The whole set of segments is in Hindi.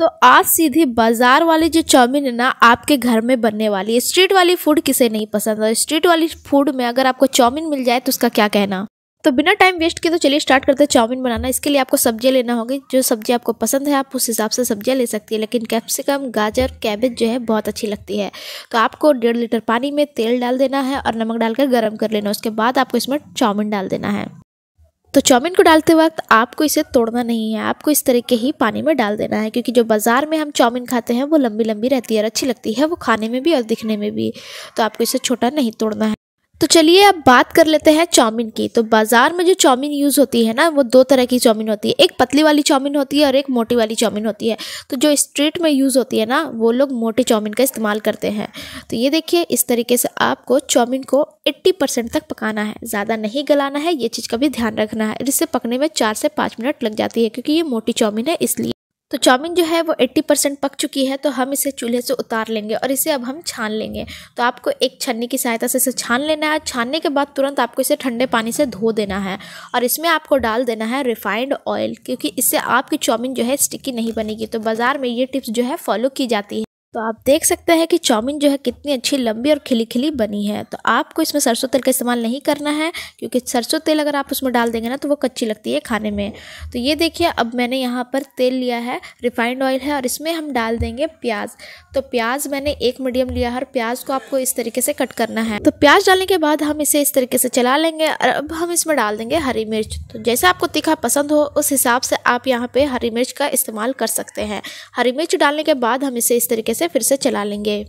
तो आज सीधे बाजार वाली जो चाउमीन है ना आपके घर में बनने वाली है स्ट्रीट वाली फूड किसे नहीं पसंद है स्ट्रीट वाली फूड में अगर आपको चाउमीन मिल जाए तो उसका क्या कहना तो बिना टाइम वेस्ट किए तो चलिए स्टार्ट करते हैं चाउमीन बनाना इसके लिए आपको सब्जियाँ लेना होगी जो सब्जी आपको पसंद है आप उस हिसाब से सब्जियाँ ले सकती है लेकिन कैप्सिकम गाजर कैबेज जो है बहुत अच्छी लगती है तो आपको डेढ़ लीटर पानी में तेल डाल देना है और नमक डालकर गर्म कर लेना उसके बाद आपको इसमें चाउमीन डाल देना है तो चाउमीन को डालते वक्त आपको इसे तोड़ना नहीं है आपको इस तरीके ही पानी में डाल देना है क्योंकि जो बाज़ार में हम चाउमीन खाते हैं वो लंबी लंबी रहती है और अच्छी लगती है वो खाने में भी और दिखने में भी तो आपको इसे छोटा नहीं तोड़ना है तो चलिए अब बात कर लेते हैं चाउमीन की तो बाज़ार में जो चाउमीन यूज़ होती है ना वो दो तरह की चाउमीन होती है एक पतली वाली चाउमीन होती है और एक मोटी वाली चाउमीन होती है तो जो स्ट्रीट में यूज़ होती है ना वो लोग मोटी चाउमीन का इस्तेमाल करते हैं तो ये देखिए इस तरीके से आपको चाउमीन को 80 परसेंट तक पकाना है ज़्यादा नहीं गलाना है ये चीज़ का भी ध्यान रखना है इससे पकने में चार से पाँच मिनट लग जाती है क्योंकि ये मोटी चाउमीन है इसलिए तो चाउमीन जो है वो 80 परसेंट पक चुकी है तो हम इसे चूल्हे से उतार लेंगे और इसे अब हम छान लेंगे तो आपको एक छन्नी की सहायता से इसे छान लेना है छानने के बाद तुरंत आपको इसे ठंडे पानी से धो देना है और इसमें आपको डाल देना है रिफाइंड ऑयल क्योंकि इससे आपकी चाउमीन जो है स्टिकी नहीं बनेगी तो बाज़ार में ये टिप्स जो है फॉलो की जाती है तो आप देख सकते हैं कि चाउमीन जो है कितनी अच्छी लंबी और खिली खिली बनी है तो आपको इसमें सरसों तेल का इस्तेमाल नहीं करना है क्योंकि सरसों तेल अगर आप उसमें डाल देंगे ना तो वो कच्ची लगती है खाने में तो ये देखिए अब मैंने यहाँ पर तेल लिया है रिफाइंड ऑयल है और इसमें हम डाल देंगे प्याज तो प्याज मैंने एक मीडियम लिया है और प्याज को आपको इस तरीके से कट करना है तो प्याज डालने के बाद हम इसे इस तरीके से चला लेंगे और अब हम इसमें डाल देंगे हरी मिर्च तो जैसे आपको तीखा पसंद हो उस हिसाब से आप यहाँ पर हरी मिर्च का इस्तेमाल कर सकते हैं हरी मिर्च डालने के बाद हम इसे इस तरीके से फिर से चला लेंगे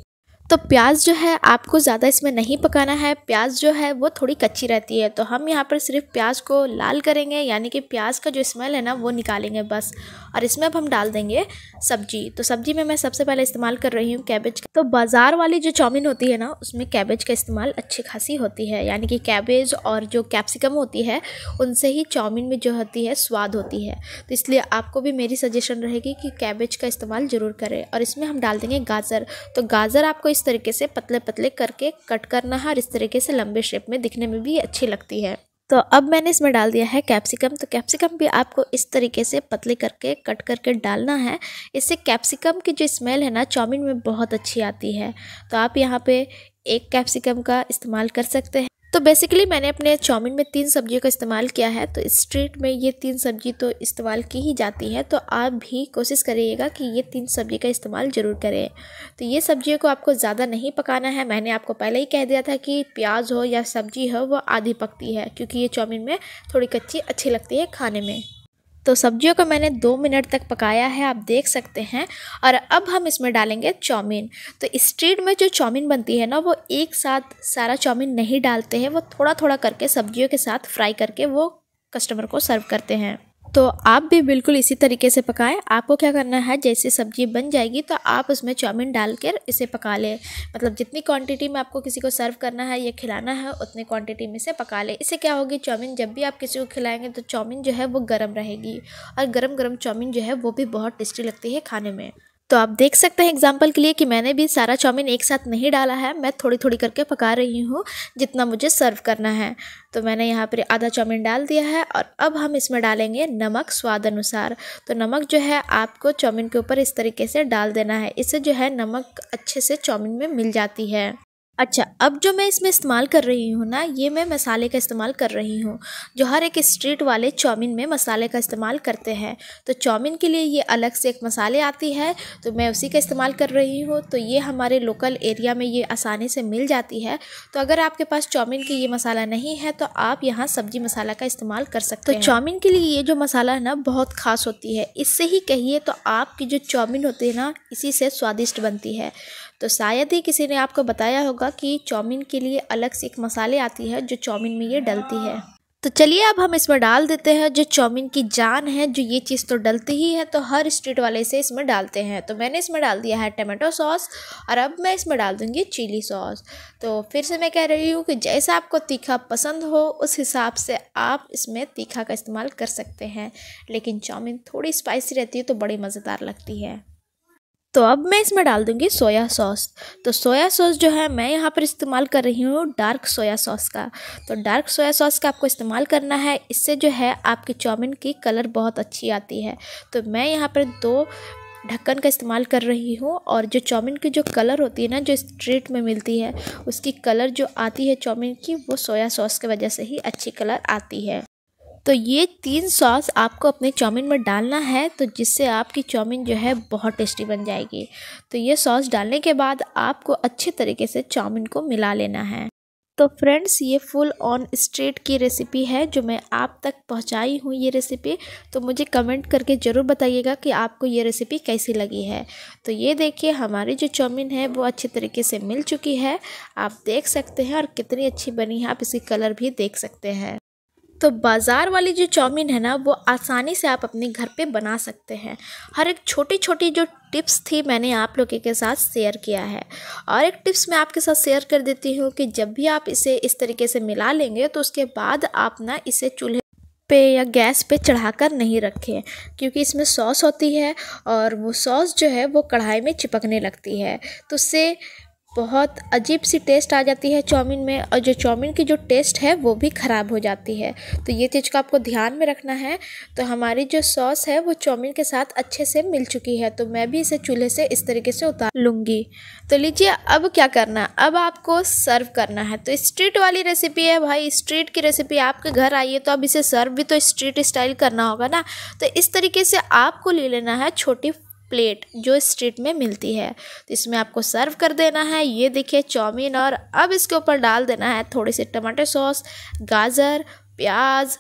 तो प्याज जो है आपको ज़्यादा इसमें नहीं पकाना है प्याज जो है वो थोड़ी कच्ची रहती है तो हम यहाँ पर सिर्फ प्याज को लाल करेंगे यानी कि प्याज का जो स्मेल है ना वो निकालेंगे बस और इसमें अब हम डाल देंगे सब्जी तो सब्जी में मैं सबसे पहले इस्तेमाल कर रही हूँ कैबेज तो बाज़ार वाली जो चाउमीन होती है ना उसमें कैबेज का इस्तेमाल अच्छी खासी होती है यानी कि कैबेज और जो कैप्सिकम होती है उनसे ही चाउमीन में जो होती है स्वाद होती है तो इसलिए आपको भी मेरी सजेशन रहेगी कि कैबेज का इस्तेमाल ज़रूर करें और इसमें हम डाल देंगे गाजर तो गाजर आपको इस तरीके से पतले पतले करके कट करना है और इस तरीके से लंबे शेप में दिखने में भी अच्छी लगती है तो अब मैंने इसमें डाल दिया है कैप्सिकम तो कैप्सिकम भी आपको इस तरीके से पतले करके कट करके डालना है इससे कैप्सिकम की जो स्मेल है ना चाउमीन में बहुत अच्छी आती है तो आप यहाँ पे एक कैप्सिकम का इस्तेमाल कर सकते हैं तो बेसिकली मैंने अपने चाउमीन में तीन सब्जियों का इस्तेमाल किया है तो स्ट्रीट में ये तीन सब्जी तो इस्तेमाल की ही जाती है तो आप भी कोशिश करिएगा कि ये तीन सब्जी का इस्तेमाल ज़रूर करें तो ये सब्जियों को आपको ज़्यादा नहीं पकाना है मैंने आपको पहले ही कह दिया था कि प्याज हो या सब्जी हो वो आधी पकती है क्योंकि ये चाउमीन में थोड़ी कच्ची अच्छी लगती है खाने में तो सब्जियों को मैंने दो मिनट तक पकाया है आप देख सकते हैं और अब हम इसमें डालेंगे चाउमीन तो स्ट्रीट में जो चाउमीन बनती है ना वो एक साथ सारा चाउमीन नहीं डालते हैं वो थोड़ा थोड़ा करके सब्जियों के साथ फ्राई करके वो कस्टमर को सर्व करते हैं तो आप भी बिल्कुल इसी तरीके से पकाएं आपको क्या करना है जैसे सब्जी बन जाएगी तो आप उसमें चाउमीन डाल कर इसे पका लें मतलब जितनी क्वांटिटी में आपको किसी को सर्व करना है या खिलाना है उतनी क्वांटिटी में इसे पका लें इससे क्या होगी चाउमीन जब भी आप किसी को खिलाएंगे तो चाउमीन जो है वो गर्म रहेगी और गर्म गर्म चाउमीन जो है वो भी बहुत टेस्टी लगती है खाने में तो आप देख सकते हैं एग्जाम्पल के लिए कि मैंने भी सारा चाउमीन एक साथ नहीं डाला है मैं थोड़ी थोड़ी करके पका रही हूँ जितना मुझे सर्व करना है तो मैंने यहाँ पर आधा चाउमीन डाल दिया है और अब हम इसमें डालेंगे नमक स्वाद अनुसार तो नमक जो है आपको चाउमीन के ऊपर इस तरीके से डाल देना है इससे जो है नमक अच्छे से चाउमीन में मिल जाती है अच्छा अब जो मैं इसमें इस्तेमाल कर रही हूँ ना ये मैं मसाले का इस्तेमाल कर रही हूँ जो हर एक स्ट्रीट वाले चाउमीन में मसाले का इस्तेमाल करते हैं तो चाउमीन के लिए ये अलग से एक मसाले आती है तो मैं उसी का इस्तेमाल कर रही हूँ तो ये हमारे लोकल एरिया में ये आसानी से मिल जाती है तो अगर आपके पास चाउमीन की ये मसाला नहीं है तो आप यहाँ सब्जी मसाला का इस्तेमाल कर सकते तो चाउमीन के लिए ये जो मसाला है ना बहुत खास होती है इससे ही कहिए तो आपकी जो चाउमीन होती है ना इसी से स्वादिष्ट बनती है तो शायद ही किसी ने आपको बताया होगा कि चाउमीन के लिए अलग से एक मसाले आती है जो चाउमीन में ये डलती है तो चलिए अब हम इसमें डाल देते हैं जो चाउमीन की जान है जो ये चीज़ तो डलती ही है तो हर स्ट्रीट वाले से इसमें डालते हैं तो मैंने इसमें डाल दिया है टमाटो सॉस और अब मैं इसमें डाल दूँगी चिली सॉस तो फिर से मैं कह रही हूँ कि जैसा आपको तीखा पसंद हो उस हिसाब से आप इसमें तीखा का इस्तेमाल कर सकते हैं लेकिन चाउमीन थोड़ी स्पाइसी रहती है तो बड़ी मज़ेदार लगती है तो अब मैं इसमें डाल दूँगी सोया सॉस तो सोया सॉस जो है मैं यहाँ पर इस्तेमाल कर रही हूँ डार्क सोया सॉस का तो डार्क सोया सॉस का आपको इस्तेमाल करना है इससे जो है आपकी चाउमिन की कलर बहुत अच्छी आती है तो मैं यहाँ पर दो ढक्कन का इस्तेमाल कर रही हूँ और जो चाउमीन की जो कलर होती है ना जो स्ट्रीट में मिलती है उसकी कलर जो आती है चाउमीन की वो सोया सॉस की वजह से ही अच्छी कलर आती है तो ये तीन सॉस आपको अपने चाउमीन में डालना है तो जिससे आपकी चाउमीन जो है बहुत टेस्टी बन जाएगी तो ये सॉस डालने के बाद आपको अच्छे तरीके से चाउमीन को मिला लेना है तो फ्रेंड्स ये फुल ऑन स्ट्रेट की रेसिपी है जो मैं आप तक पहुंचाई हूँ ये रेसिपी तो मुझे कमेंट करके ज़रूर बताइएगा कि आपको ये रेसिपी कैसी लगी है तो ये देखिए हमारी जो चाउमीन है वो अच्छे तरीके से मिल चुकी है आप देख सकते हैं और कितनी अच्छी बनी है आप इसकी कलर भी देख सकते हैं तो बाज़ार वाली जो चाउमीन है ना वो आसानी से आप अपने घर पे बना सकते हैं हर एक छोटी छोटी जो टिप्स थी मैंने आप लोगों के साथ शेयर किया है और एक टिप्स मैं आपके साथ शेयर कर देती हूँ कि जब भी आप इसे इस तरीके से मिला लेंगे तो उसके बाद आप ना इसे चूल्हे पे या गैस पे चढ़ाकर नहीं रखें क्योंकि इसमें सॉस होती है और वो सॉस जो है वो कढ़ाई में चिपकने लगती है तो उससे बहुत अजीब सी टेस्ट आ जाती है चाउमीन में और जो चाउमीन की जो टेस्ट है वो भी ख़राब हो जाती है तो ये चीज़ का आपको ध्यान में रखना है तो हमारी जो सॉस है वो चाउमीन के साथ अच्छे से मिल चुकी है तो मैं भी इसे चूल्हे से इस तरीके से उतार लूँगी तो लीजिए अब क्या करना अब आपको सर्व करना है तो स्ट्रीट वाली रेसिपी है भाई स्ट्रीट की रेसिपी आपके घर आई है तो अब इसे सर्व भी तो स्ट्रीट स्टाइल करना होगा ना तो इस तरीके से आपको ले लेना है छोटी प्लेट जो स्ट्रीट में मिलती है तो इसमें आपको सर्व कर देना है ये देखिए चाउमीन और अब इसके ऊपर डाल देना है थोड़ी सी टमाटर सॉस गाजर प्याज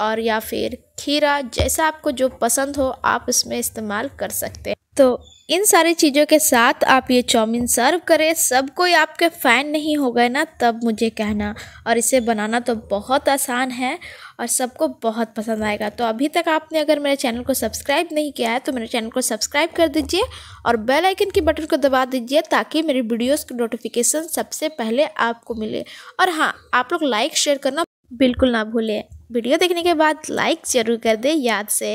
और या फिर खीरा जैसा आपको जो पसंद हो आप इसमें इस्तेमाल कर सकते हैं तो इन सारी चीज़ों के साथ आप ये चाउमीन सर्व करें सब कोई आपके फ़ैन नहीं हो गए ना तब मुझे कहना और इसे बनाना तो बहुत आसान है और सबको बहुत पसंद आएगा तो अभी तक आपने अगर मेरे चैनल को सब्सक्राइब नहीं किया है तो मेरे चैनल को सब्सक्राइब कर दीजिए और बेल आइकन के बटन को दबा दीजिए ताकि मेरी वीडियोज़ की नोटिफिकेशन सबसे पहले आपको मिले और हाँ आप लोग लाइक शेयर करना बिल्कुल ना भूलें वीडियो देखने के बाद लाइक ज़रूर कर दें याद से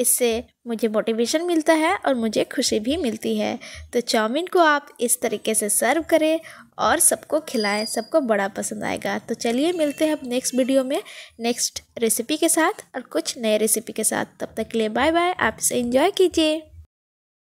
इससे मुझे मोटिवेशन मिलता है और मुझे खुशी भी मिलती है तो चाउमीन को आप इस तरीके से सर्व करें और सबको खिलाएं सबको बड़ा पसंद आएगा तो चलिए मिलते हैं अब नेक्स्ट वीडियो में नेक्स्ट रेसिपी के साथ और कुछ नए रेसिपी के साथ तब तक के लिए बाय बाय आप इसे इंजॉय कीजिए